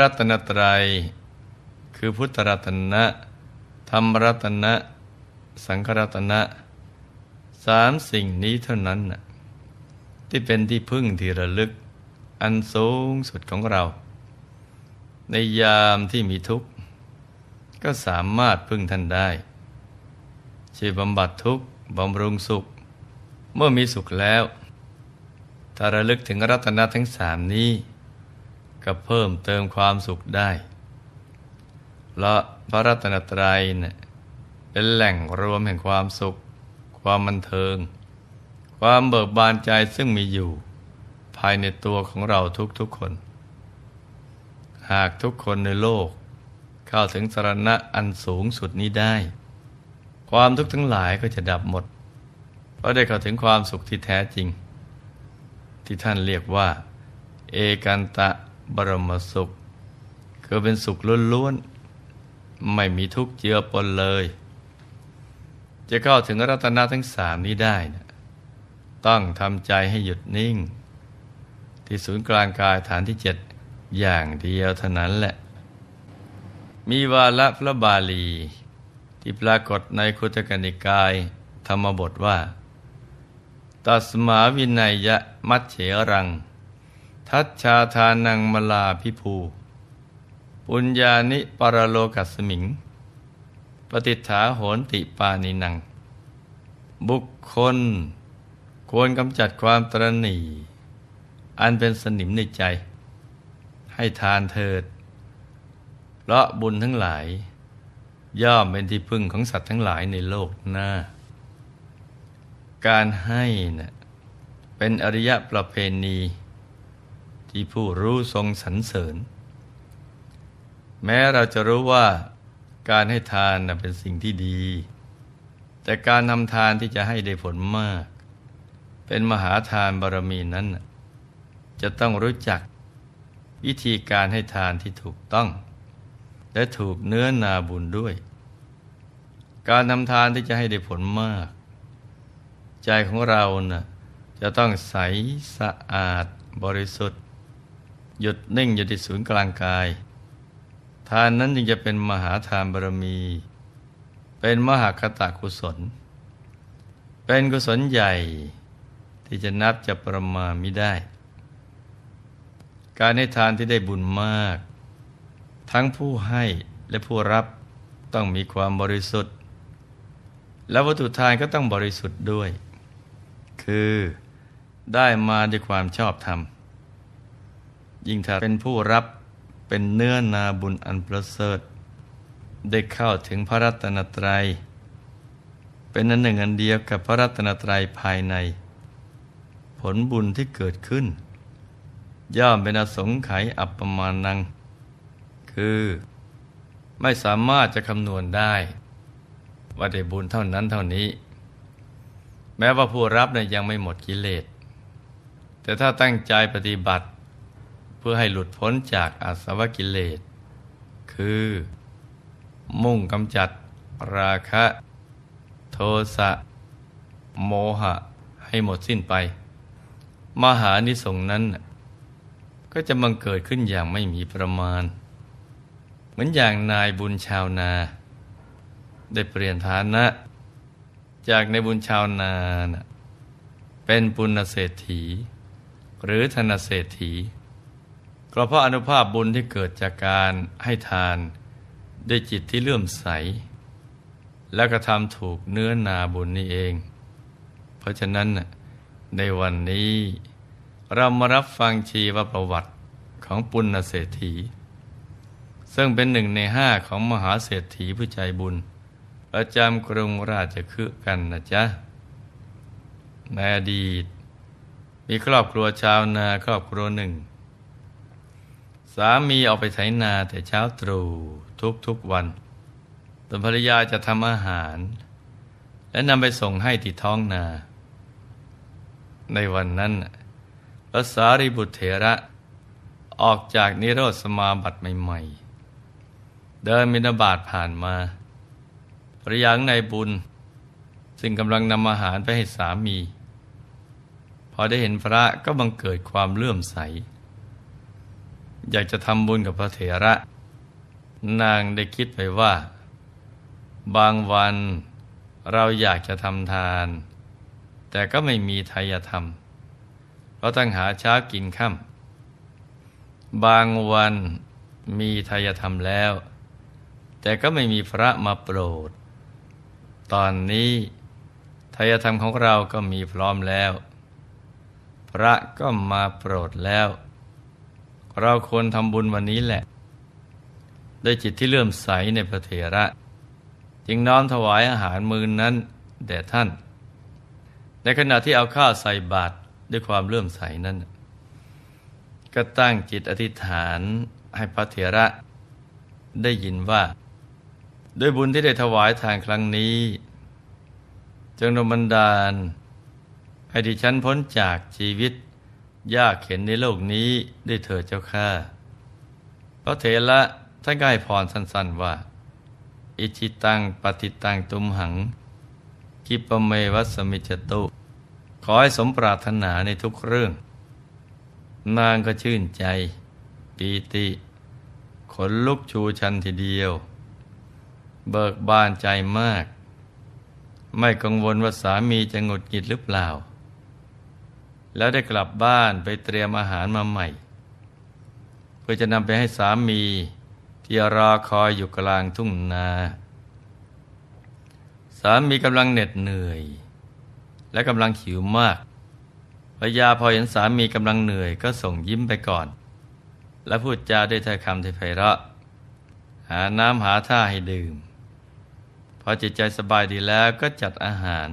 รัตนตรัยคือพุทธรัตนะธรรมรัตนะ สังครัตนะสามสิ่งนี้เท่านั้นที่เป็นที่พึ่งที่ระลึก อันสูงสุดของเรา ในยามที่มีทุกข์ ก็สามารถพึ่งท่านได้ช่วยบำบัดทุกข์บำรุงสุข เมื่อมีสุขแล้วถ้าระลึกถึงรัตนะทั้งสามนี้ก็เพิ่มเติมความสุขได้และพระรัตนตรัยเนะี่ยเป็นแหล่งรวมแห่งความสุข ความมันเทิง ความเบิกบานใจซึ่งมีอยู่ ภายในตัวของเราทุกๆคน หากทุกคนในโลก เข้าถึงสรณะอันสูงสุดนี้ได้ ความทุกข์ทั้งหลายก็จะดับหมด เพราะได้เข้าถึงความสุขที่แท้จริง ที่ท่านเรียกว่า เอกันตะบรมสุข คือเป็นสุขล้วนๆไม่มีทุกข์เจือปนเลย จะเข้าถึงรัตนาทั้งสามนี้ได้นะต้องทำใจให้หยุดนิ่ง ที่ศูนย์กลางกายฐานที่เจ็ดอย่างเดียวเท่านั้นแหละ มีวาละพระบาลี ที่ปรากฏในคุตกนิกายธรรมบทว่าตัสมาวินัยยะมัชเฉรังทัชชาทานังมลาพิภู ปุญญานิปรโลกัสมิง ปฏิฐาโหนติปานินัง บุคคลควรกำจัดความตรณีอันเป็นสนิมในใจ ให้ทานเถิดเพราะบุญทั้งหลาย ย่อมเป็นที่พึ่งของสัตว์ทั้งหลายในโลกหน้า การให้นะ่ะเป็นอริยะประเพณีที่ผู้รู้ทรงสรรเสริญ แม้เราจะรู้ว่าการให้ทานเป็นสิ่งที่ดี แต่การทำทานที่จะให้ได้ผลมาก เป็นมหาทานบารมีนั้นจะต้องรู้จักวิธีการให้ทานที่ถูกต้อง และถูกเนื้อนาบุญด้วย การทำทานที่จะให้ได้ผลมาก ใจของเรานะ่ะจะต้องใสสะอาดบริสุทธิ์หยุดนิ่งอยู่ที่ศูนย์กลางกาย ทานนั้นจึงจะเป็นมหาทานบารมี เป็นมหาคตากุศล เป็นกุศลใหญ่ที่จะนับจะประมาณไม่ได้ การให้ทานที่ได้บุญมาก ทั้งผู้ให้และผู้รับต้องมีความบริสุทธิ์ และวัตถุทานก็ต้องบริสุทธิ์ด้วย คือได้มาด้วยความชอบธรรมยิ่งถ้าเป็นผู้รับเป็นเนื้อนาบุญอันประเสริฐได้เข้าถึงพระรัตนตรยัย เป็นอันหนึ่งอันเดียวกับพระรัตนตรัยภายใน ผลบุญที่เกิดขึ้น ย่อม เป็นอสงไขยอัปปมานัง คือ ไม่สามารถจะคำนวณได้ว่าได้บุญเท่านั้นเท่านี้ แม้ว่าผู้รับเนี่ยยังไม่หมดกิเลสแต่ถ้าตั้งใจปฏิบัติพื่อให้หลุดพ้นจากอาสวะกิเลส คือ มุ่งกำจัดราคะ โทสะ โมหะ ให้หมดสิ้นไป มหานิสงนั้น ก็จะบังเกิดขึ้นอย่างไม่มีประมาณ เหมือนอย่างนายบุญชาวนา ได้เปลี่ยนฐานะ จากในบุญชาวนานะเป็นปุณเศรษฐีหรือธนเศรษฐีเพราะอนุภาพบุญที่เกิดจากการให้ทานด้วยจิตที่เลื่อมใส และกระทำถูกเนื้อนาบุญนี่เอง เพราะฉะนั้นในวันนี้ เรามารับฟังชีวประวัติของปุณณเศรษฐีซึ่งเป็นหนึ่งในห้าของมหาเศรษฐีผู้ใจบุญประจำกรุงราชคฤห์กันนะจ๊ะในอดีต มีครอบครัวชาวนาครอบครัวหนึ่งสามีออกไปไถนาแต่เช้าตรู่ทุกทุกวันตนภรรยาจะทำอาหาร และนำไปส่งให้ที่ท้องนา ในวันนั้นพระสารีบุตรเถระ ออกจากนิโรธสมาบัติใหม่ ๆ เดินมินาบาทผ่านมาภรรยาในบุญ ซึ่งกำลังนำอาหารไปให้สามี พอได้เห็นพระก็บังเกิดความเลื่อมใสอยากจะทำบุญกับพระเถระ นางได้คิดไปว่า บางวันเราอยากจะทำทาน แต่ก็ไม่มีทายธรรมเราตต้องหาเช้ากินค่ำบางวันมีทายธรรมแล้ว แต่ก็ไม่มีพระมาโปรด ตอนนี้ทายธรรมของเราก็มีพร้อมแล้ว พระก็มาโปรดแล้วเราควรทำบุญวันนี้แหละ ด้ยจิตที่เลื่อมใสในพระเถระ จึงน้อมถวายอาหารมื้อนั้น แด่ท่าน ในขณะที่เอาข้าวใส่บาตรด้วยความเลื่อมใสนั้น ก็ตั้งจิตอธิษฐานให้พระเถระ ได้ยินว่า ด้วยบุญที่ได้ถวายทานครั้งนี้ จงนบันดาล ให้ดิฉันพ้นจากชีวิตยากเข็นในโลกนี้ด้วยเธอเจ้าค่ะพระเถระท่านก็ให้พรสั้นๆว่า อิชิตัง ปฏิตัง ตุมหังกิปเมวัสมิจตุ ขอให้สมปรารถนาในทุกเรื่อง นางก็ชื่นใจ ปีติ ขนลุกชูชันทีเดียว เบิกบานใจมาก ไม่กังวลว่าสามี จะหงุดหงิดหรือเปล่าแล้วได้กลับบ้านไปเตรียมอาหารมาใหม่เพื่อจะนำไปให้สามี ที่รอคอยอยู่กลางทุ่งนา สามีกำลังเหน็ดเหนื่อย และกำลังหิวมากภรยาพอเห็นสามีกำลังเหนื่อยก็ส่งยิ้มไปก่อน และพูดจาด้วยถ้อยคำที่ไพเราะ หาน้ำหาท่าให้ดื่ม พอจิตใจสบายดีแล้วก็จัดอาหาร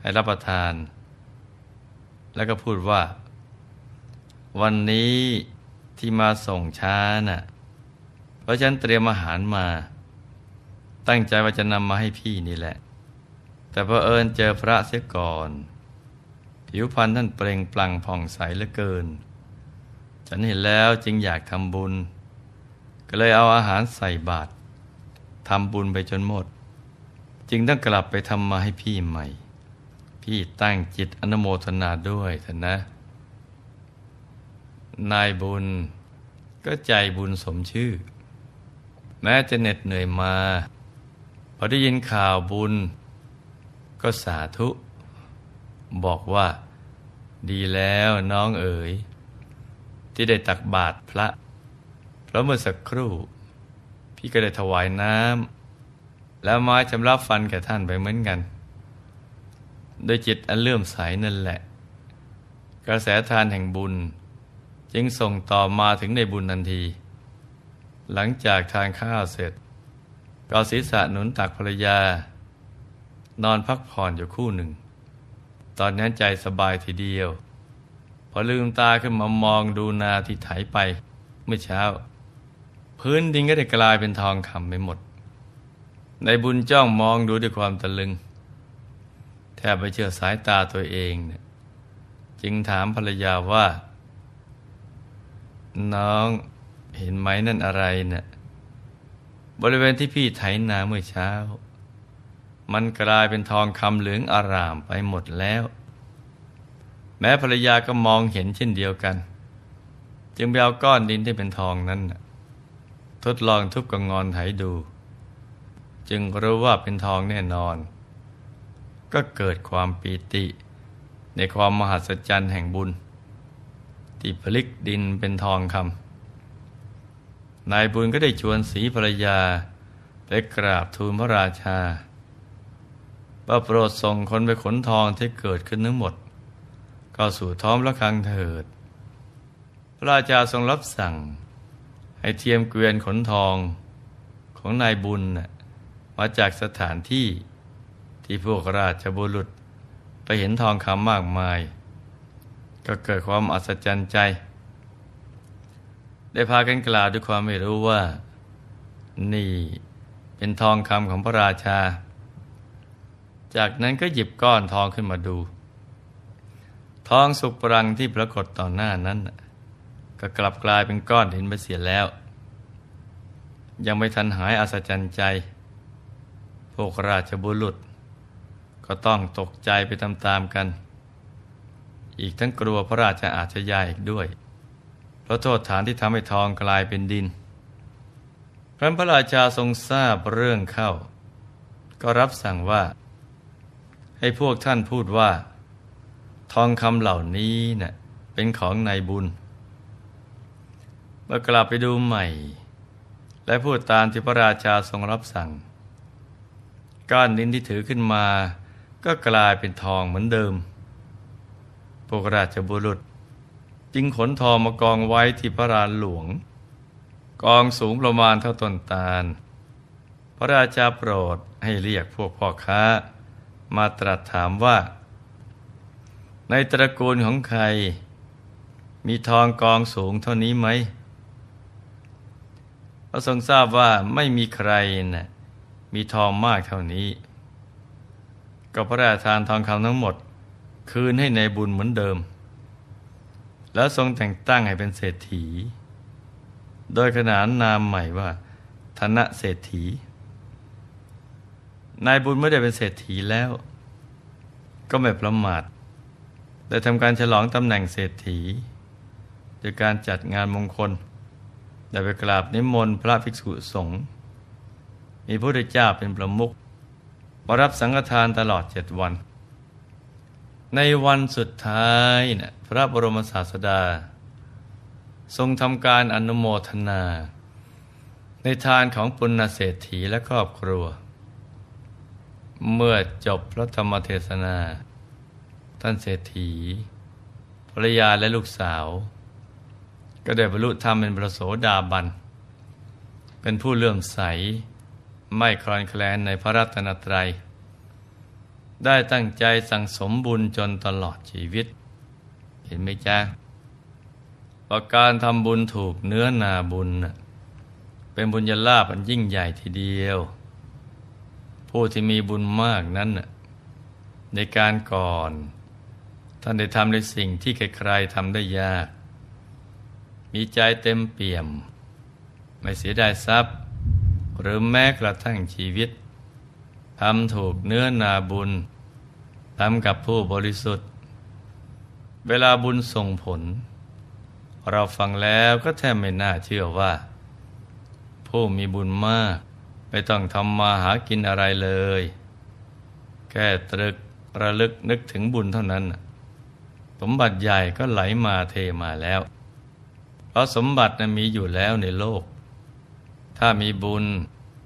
ให้รับประทานแล้วก็พูดว่า วันนี้ที่มาส่งช้านะ่ะเพราะฉันเตรียมอาหารมา ตั้งใจว่าจะนำมาให้พี่นี่แหละ แต่พอเอิญเจอพระเสียก่อนผิวพรรณท่านเปล่งปลั่งผ่องใสเหลือเกินฉันเห็นแล้วจึงอยากทำบุญ ก็เลยเอาอาหารใส่บาตรทำบุญไปจนหมดจึงต้องกลับไปทำมาให้พี่ใหม่พี่ตั้งจิตอนุโมทนาด้วยเถอะนะ นายบุญก็ใจบุญสมชื่อ แม้จะเหน็ดเหนื่อยมาพอได้ยินข่าวบุญก็สาธุ บอกว่าดีแล้วน้องเอ๋ยที่ได้ตักบาตรพระ เพราะเมื่อสักครู่ พี่ก็ได้ถวายน้ำแล้วไม้ชำระฟันแก่ท่านไปเหมือนกันโดยจิตอันเลื่อมใสนั่นแหละ กระแสทานแห่งบุญ จึงส่งต่อมาถึงในบุญทันที หลังจากทานข้าวเสร็จก็ศีรษะหนุนตักภรรยา นอนพักผ่อนอยู่คู่หนึ่ง ตอนนั้นใจสบายทีเดียว พอลืมตาขึ้นมามองดูนาที่ไถไปเมื่อเช้า พื้นดินก็ได้กลายเป็นทองคำไปหมด ในบุญจ้องมองดูด้วยความตะลึงแทบไม่เชื่อสายตาตัวเองเนี่ย จึงถามภรรยาว่า น้องเห็นไหมนั่นอะไรเนะ่ย บริเวณที่พี่ไถนาเมื่อเช้า มันกลายเป็นทองคำเหลืองอารามไปหมดแล้ว แม้ภรรยาก็มองเห็นเช่นเดียวกัน จึงไปเอาก้อนดินที่เป็นทองนั้นทดลองทุบกับงอนไถดู จึงรู้ว่าเป็นทองแน่นอนก็เกิดความปีติ ในความมหัศจรรย์แห่งบุญ ที่พลิกดินเป็นทองคำ นายบุญก็ได้ชวนสีภรรยา ไปกราบทูลพระราชา พระโปรดส่งคนไปขนทอง ที่เกิดขึ้นทั้งหมด ก็สู่ท้อมละคังเถิด พระราชาทรงรับสั่ง ให้เทียมเกวียนขนทองของนายบุญมาจากสถานที่ที่พวกราชบุรุษไปเห็นทองคำมากมาย ก็เกิดความอัศจรรย์ใจ ได้พากันกล่าวด้วยความไม่รู้ว่า นี่เป็นทองคำของพระราชา จากนั้นก็หยิบก้อนทองขึ้นมาดู ทองสุกปรังที่ปรากฏต่อหน้านั้นก็กลับกลายเป็นก้อนหินไปเสียแล้ว ยังไม่ทันหายอัศจรรย์ใจพวกราชบุรุษก็ต้องตกใจไปตามๆกัน อีกทั้งกลัวพระราชาอาชญาอีกด้วย เพราะโทษฐานที่ทำให้ทองกลายเป็นดินพระพระราชาทรงทราบเรื่องเข้า ก็รับสั่งว่า ให้พวกท่านพูดว่า ทองคำเหล่านี้นะ่ะเป็นของนายบุญ เมื่อกลับไปดูใหม่ และพูดตามที่พระราชาทรงรับสั่ง ก้อนนินที่ถือขึ้นมาก็กลายเป็นทองเหมือนเดิมพวกราชบุรุษ จึงขนทองมากองไว้ที่พระรานหลวง กองสูงประมาณเท่าต้นตาล พระราชาโปรดให้เรียกพวกพ่อค้า มาตรัสถามว่า ในตระกูลของใคร มีทองกองสูงเท่านี้ไหม พระทรงทราบว่าไม่มีใครนะ่ะมีทองมากเท่านี้ก็พระราชทานทองคำทั้งหมด คืนให้ในบุญเหมือนเดิม แล้วทรงแต่งตั้งให้เป็นเศรษฐี โดยขนานนามใหม่ว่า ธนเศรษฐีนายบุญเมื่อได้เป็นเศรษฐีแล้ว ก็ไม่ประมาท ได้ทำการฉลองตำแหน่งเศรษฐี โดยการจัดงานมงคลได้ไปกราบนิมนต์พระภิกษุสงฆ์มีพระพุทธเจ้าเป็นประมุขมารับสังฆทานตลอดเจ็ดวัน ในวันสุดท้ายนะพระบรมศาสดา ทรงทำการอนุโมทนา ในทานของปุณณเศรษฐีและครอบครัว เมื่อจบพระธรรมเทศนา ท่านเศรษฐีภรรยาและลูกสาว ก็ได้บรรลุธรรมเป็นประโสดาบัน เป็นผู้เลื่อมใสไม่คลอนแคลนในพระรัตนตรัย ได้ตั้งใจสั่งสมบุญจนตลอดชีวิต เห็นไหมจ๊ะประการทำบุญถูกเนื้อนาบุญ เป็นบุญยลาบอันยิ่งใหญ่ทีเดียว ผู้ที่มีบุญมากนั้น ในการก่อน ท่านได้ทำในสิ่งที่ใครๆทำได้ยาก มีใจเต็มเปี่ยม ไม่เสียดายทรัพย์หรือแม้กระทั่งชีวิต ทำถูกเนื้อนาบุญ ทำกับผู้บริสุทธิ์ เวลาบุญส่งผล เราฟังแล้วก็แทบไม่น่าเชื่อว่า ผู้มีบุญมาก ไม่ต้องทำมาหากินอะไรเลยแค่ตรึกระลึกนึกถึงบุญเท่านั้น สมบัติใหญ่ก็ไหลมาเทมาแล้ว เพราะสมบัตินะมีอยู่แล้วในโลกถ้ามีบุญ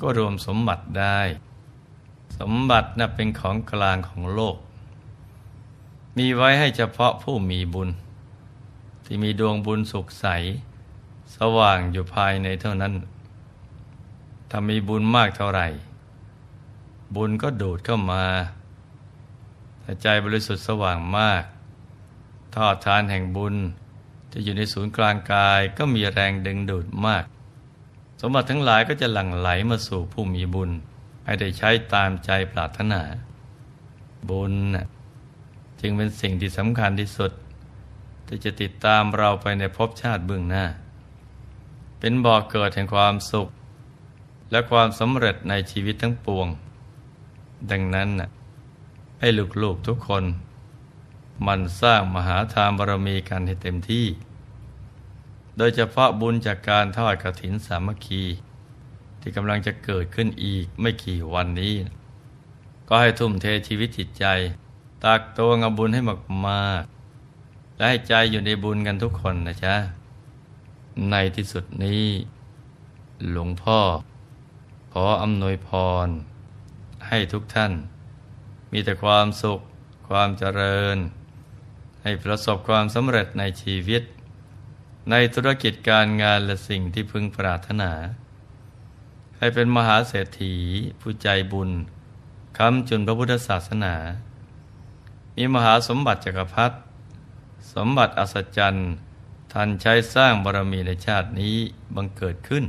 ก็รวมสมบัติได้ สมบัตินะ่ะเป็นของกลางของโลก มีไว้ให้เฉพาะผู้มีบุญ ที่มีดวงบุญสุขใส สว่างอยู่ภายในเท่านั้นถ้ามีบุญมากเท่าไหร่ บุญก็ดูดเข้ามาถ้าใจบริสุทธิ์สว่างมากทอดทานแห่งบุญจะอยู่ในศูนย์กลางกายก็มีแรงดึงดูดมากสมบัติทั้งหลายก็จะหลั่งไหลมาสู่ผู้มีบุญ ให้ได้ใช้ตามใจปรารถนา บุญจึงเป็นสิ่งที่สำคัญที่สุดที่จะติดตามเราไปในภพชาติเบื้องหน้า เป็นบ่อกเกิดแห่งความสุข และความสำเร็จในชีวิตทั้งปวง ดังนั้น ให้ลูกๆทุกคน มันสร้างมหาทานบารมีกันให้เต็มที่โดยเฉพาะบุญจากการทอดกระถินสามัคคี ที่กำลังจะเกิดขึ้นอีกไม่กี่วันนี้ ก็ให้ทุ่มเทชีวิตจิตใจตักตวงเาบุญให้มากๆและให้ใจอยู่ในบุญกันทุกคนนะจ๊ะในที่สุดนี้หลวงพ่อขออำนวยพร ให้ทุกท่าน มีแต่ความสุข ความเจริญ ให้ประสบความสำเร็จในชีวิตในธุรกิจการงานและสิ่งที่พึงปรารถนา ให้เป็นมหาเศรษฐี ผู้ใจบุญคำจุนพระพุทธศาสนา มีมหาสมบัติจักรพรรดิสมบัติอัศจรรย์ท่านใช้สร้างบารมีในชาตินี้บังเกิดขึ้น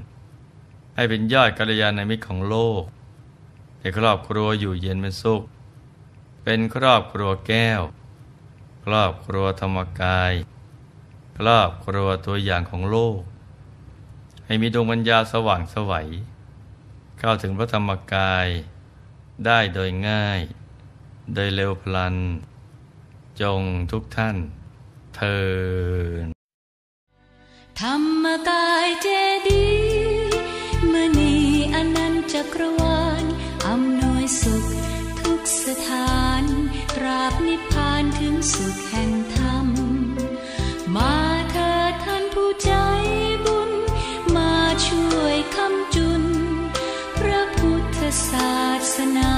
ให้เป็นยอดกัลยาณมิตรของโลกในครอบครัวอยู่เย็นเป็นสุข เป็นครอบครัวแก้ว ครอบครัวธรรมกายรอบครัวตัวอย่างของโลก ให้มีดวงวัญญาสว่างสวัย เข้าถึงพระธรรมกาย ได้โดยง่ายโดยเร็วพลัน จงทุกท่านเทินธรรมกายเจดีมณีอนันจักรวาลอำนวยสุขทุกสถานตราบนิพพานถึงสุขแห่ง sana